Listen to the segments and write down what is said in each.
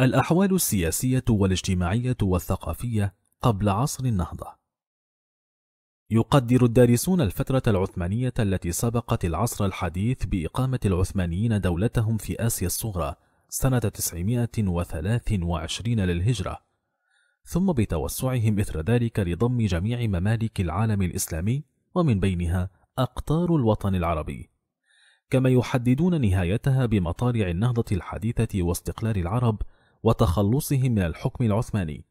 الأحوال السياسية والاجتماعية والثقافية قبل عصر النهضة يقدر الدارسون الفترة العثمانية التي سبقت العصر الحديث بإقامة العثمانيين دولتهم في آسيا الصغرى سنة 923 للهجرة ثم بتوسعهم إثر ذلك لضم جميع ممالك العالم الإسلامي ومن بينها أقطار الوطن العربي كما يحددون نهايتها بمطالع النهضة الحديثة واستقلال العرب وتخلصهم من الحكم العثماني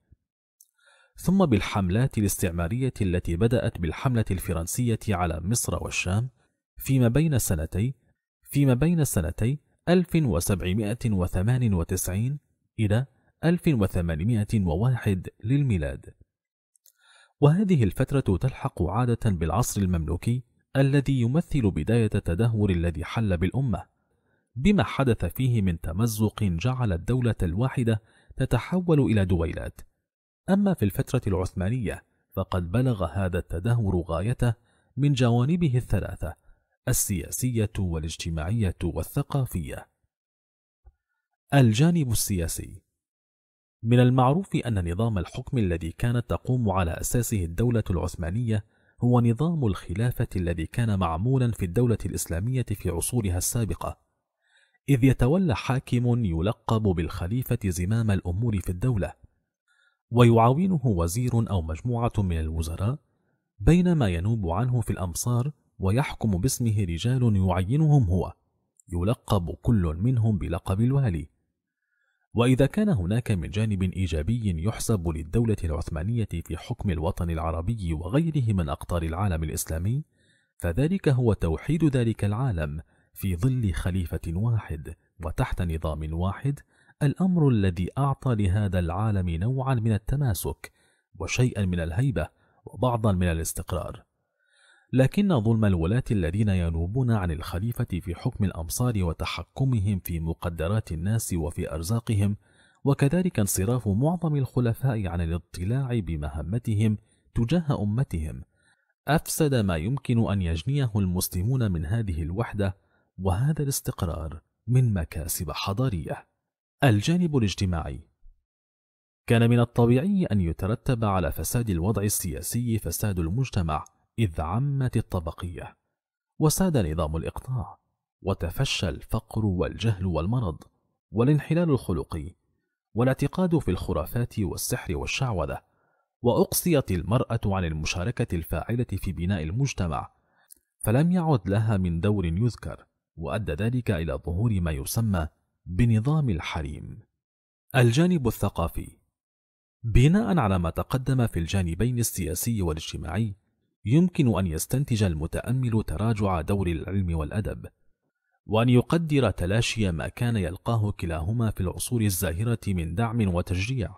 ثم بالحملات الاستعمارية التي بدأت بالحملة الفرنسية على مصر والشام فيما بين سنتي فيما بين سنتي 1798 إلى 1801 للميلاد وهذه الفترة تلحق عادة بالعصر المملوكي الذي يمثل بداية التدهور الذي حل بالأمة بما حدث فيه من تمزق جعل الدولة الواحدة تتحول إلى دويلات أما في الفترة العثمانية فقد بلغ هذا التدهور غايته من جوانبه الثلاثة السياسية والاجتماعية والثقافية الجانب السياسي من المعروف أن نظام الحكم الذي كانت تقوم على أساسه الدولة العثمانية هو نظام الخلافة الذي كان معمولا في الدولة الإسلامية في عصورها السابقة إذ يتولى حاكم يلقب بالخليفة زمام الأمور في الدولة ويعاونه وزير أو مجموعة من الوزراء بينما ينوب عنه في الأمصار ويحكم باسمه رجال يعينهم هو يلقب كل منهم بلقب الوالي وإذا كان هناك من جانب إيجابي يحسب للدولة العثمانية في حكم الوطن العربي وغيره من أقطار العالم الإسلامي فذلك هو توحيد ذلك العالم في ظل خليفة واحد وتحت نظام واحد الأمر الذي أعطى لهذا العالم نوعا من التماسك وشيئا من الهيبة وبعضا من الاستقرار لكن ظلم الولاة الذين ينوبون عن الخليفة في حكم الأمصار وتحكمهم في مقدرات الناس وفي أرزاقهم وكذلك انصراف معظم الخلفاء عن الاطلاع بمهمتهم تجاه أمتهم أفسد ما يمكن أن يجنيه المسلمون من هذه الوحدة وهذا الاستقرار من مكاسب حضارية. الجانب الاجتماعي كان من الطبيعي أن يترتب على فساد الوضع السياسي فساد المجتمع إذ عمت الطبقية، وساد نظام الإقطاع، وتفشى الفقر والجهل والمرض، والانحلال الخلقي، والاعتقاد في الخرافات والسحر والشعوذة، وأقصيت المرأة عن المشاركة الفاعلة في بناء المجتمع، فلم يعد لها من دور يذكر، وأدى ذلك إلى ظهور ما يسمى بنظام الحريم. الجانب الثقافي بناء على ما تقدم في الجانبين السياسي والاجتماعي يمكن أن يستنتج المتأمل تراجع دور العلم والأدب وأن يقدر تلاشي ما كان يلقاه كلاهما في العصور الزاهرة من دعم وتشجيع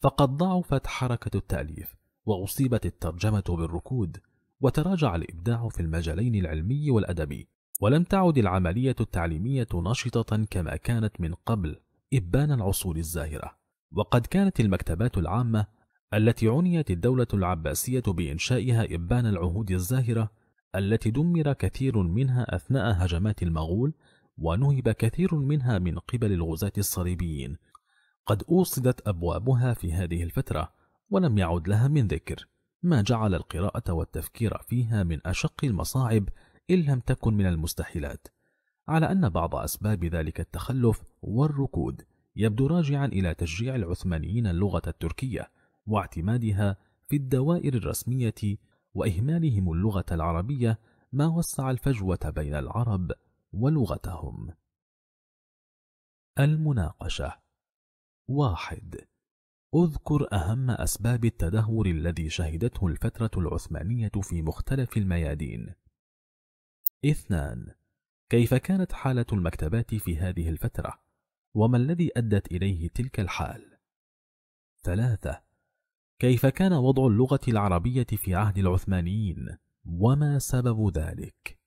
فقد ضعفت حركة التأليف وأصيبت الترجمة بالركود وتراجع الإبداع في المجالين العلمي والأدبي ولم تعد العملية التعليمية نشطة كما كانت من قبل إبان العصور الزاهرة وقد كانت المكتبات العامة التي عنيت الدولة العباسية بإنشائها إبان العهود الزاهرة التي دمر كثير منها أثناء هجمات المغول ونهب كثير منها من قبل الغزاة الصليبيين قد أوصدت أبوابها في هذه الفترة ولم يعد لها من ذكر ما جعل القراءة والتفكير فيها من أشق المصاعب إن لم تكن من المستحيلات على أن بعض أسباب ذلك التخلف والركود يبدو راجعا إلى تشجيع العثمانيين اللغة التركية واعتمادها في الدوائر الرسمية وإهمالهم اللغة العربية ما وسع الفجوة بين العرب ولغتهم المناقشة واحد اذكر أهم أسباب التدهور الذي شهدته الفترة العثمانية في مختلف الميادين اثنان كيف كانت حالة المكتبات في هذه الفترة وما الذي أدت إليه تلك الحال ثلاثة كيف كان وضع اللغة العربية في عهد العثمانيين وما سبب ذلك